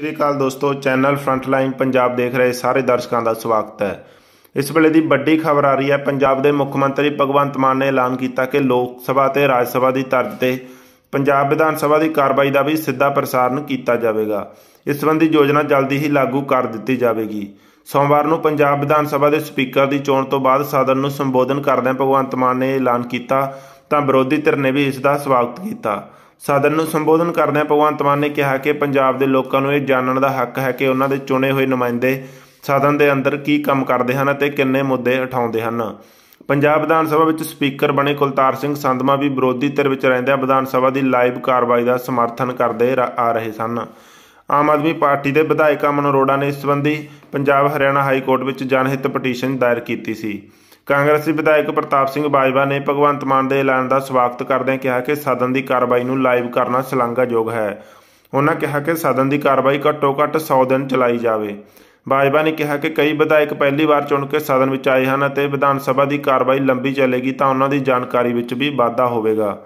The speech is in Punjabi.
ਸ੍ਰੀ ਅਕਾਲ ਦੋਸਤੋ ਚੈਨਲ ਫਰੰਟਲਾਈਨ ਪੰਜਾਬ ਦੇਖ ਰਹੇ ਸਾਰੇ ਦਰਸ਼ਕਾਂ ਦਾ ਸਵਾਗਤ ਹੈ ਇਸ ਵੇਲੇ ਦੀ ਵੱਡੀ ਖਬਰ ਆ ਰਹੀ ਹੈ ਪੰਜਾਬ ਦੇ ਮੁੱਖ ਮੰਤਰੀ ਭਗਵੰਤ ਮਾਨ ਨੇ ਐਲਾਨ ਕੀਤਾ ਕਿ ਲੋਕ ਸਭਾ ਤੇ ਰਾਜ ਸਭਾ ਦੀ ਤਰਜ਼ ਤੇ ਪੰਜਾਬ ਵਿਧਾਨ ਸਭਾ ਦੀ ਕਾਰਵਾਈ ਦਾ ਵੀ ਸਿੱਧਾ ਪ੍ਰਸਾਰਣ ਕੀਤਾ ਜਾਵੇਗਾ ਇਸ ਸੰਬੰਧੀ ਯੋਜਨਾ ਜਲਦੀ ਹੀ ਲਾਗੂ ਕਰ ਦਿੱਤੀ ਜਾਵੇਗੀ ਸੋਮਵਾਰ ਨੂੰ ਪੰਜਾਬ ਵਿਧਾਨ ਸਭਾ ਦੇ ਸਪੀਕਰ ਦੀ ਚੋਣ ਤੋਂ ਬਾਅਦ ਸਦਨ ਨੂੰ ਸੰਬੋਧਨ ਕਰਦਿਆਂ ਭਗਵੰਤ ਮਾਨ ਨੇ ਐਲਾਨ ਕੀਤਾ ਤਾਂ ਵਿਰੋਧੀ ਧਿਰ ਨੇ ਵੀ ਇਸ ਦਾ ਸਵਾਗਤ ਕੀਤਾ ਸਦਨ ਨੂੰ ਸੰਬੋਧਨ ਕਰਦਿਆਂ ਭਗਵੰਤ ਮਾਨ ਨੇ ਕਿਹਾ ਕਿ ਪੰਜਾਬ ਦੇ ਲੋਕਾਂ ਨੂੰ ਇਹ ਜਾਣਨ ਦਾ ਹੱਕ ਹੈ ਕਿ ਉਹਨਾਂ ਦੇ ਚੁਣੇ ਹੋਏ ਨੁਮਾਇੰਦੇ ਸਦਨ ਦੇ ਅੰਦਰ ਕੀ ਕੰਮ ਕਰਦੇ ਹਨ ਅਤੇ ਕਿੰਨੇ ਮੁੱਦੇ ਉਠਾਉਂਦੇ ਹਨ ਪੰਜਾਬ ਵਿਧਾਨ ਸਭਾ ਵਿੱਚ ਸਪੀਕਰ ਬਣੇ ਕੁਲਤਾਰ ਸਿੰਘ ਸੰਧਮਾ ਵੀ ਵਿਰੋਧੀ ਧਿਰ ਵਿੱਚ ਰਹਿੰਦੇ ਆ ਵਿਧਾਨ ਸਭਾ ਦੀ ਲਾਈਵ ਕਾਰਵਾਈ ਦਾ ਸਮਰਥਨ ਕਰਦੇ ਆ ਰਹੇ ਸਨ ਆਮ ਆਦਮੀ ਪਾਰਟੀ ਦੇ ਵਿਧਾਇਕ ਅਮਨ ਅਰੋੜਾ ਨੇ ਇਸ ਸੰਬੰਧੀ ਪੰਜਾਬ ਹਰਿਆਣਾ ਹਾਈ ਕੋਰਟ ਵਿੱਚ ਜਨਹਿਤ ਪਟੀਸ਼ਨ ਦਾਇਰ ਕੀਤੀ ਸੀ ਕਾਂਗਰਸੀ ਵਿਧਾਇਕ ਪ੍ਰਤਾਪ ਸਿੰਘ ਬਾਜਵਾ ਨੇ ਭਗਵੰਤ ਮਾਨ ਦੇ ਐਲਾਨ ਦਾ ਸਵਾਗਤ ਕਰਦਿਆਂ ਕਿਹਾ ਕਿ ਸਦਨ ਦੀ ਕਾਰਵਾਈ ਨੂੰ ਲਾਈਵ ਕਰਨਾ ਸ਼ਲਾਘਾਯੋਗ ਹੈ ਉਹਨਾਂ ਕਿਹਾ ਕਿ ਸਦਨ ਦੀ ਕਾਰਵਾਈ ਘੱਟੋ-ਘੱਟ 100 ਦਿਨ ਚਲਾਈ ਜਾਵੇ ਬਾਜਵਾ ਨੇ ਕਿਹਾ ਕਿ ਕਈ ਵਿਧਾਇਕ ਪਹਿਲੀ ਵਾਰ ਚੁਣ ਕੇ ਸਦਨ ਵਿੱਚ ਆਏ ਹਨ ਅਤੇ ਵਿਧਾਨ ਸਭਾ ਦੀ ਕਾਰਵਾਈ ਲੰਬੀ ਚੱਲੇਗੀ ਤਾਂ ਉਹਨਾਂ ਦੀ ਜਾਣਕਾਰੀ ਵਿੱਚ ਵੀ ਵਾਧਾ ਹੋਵੇਗਾ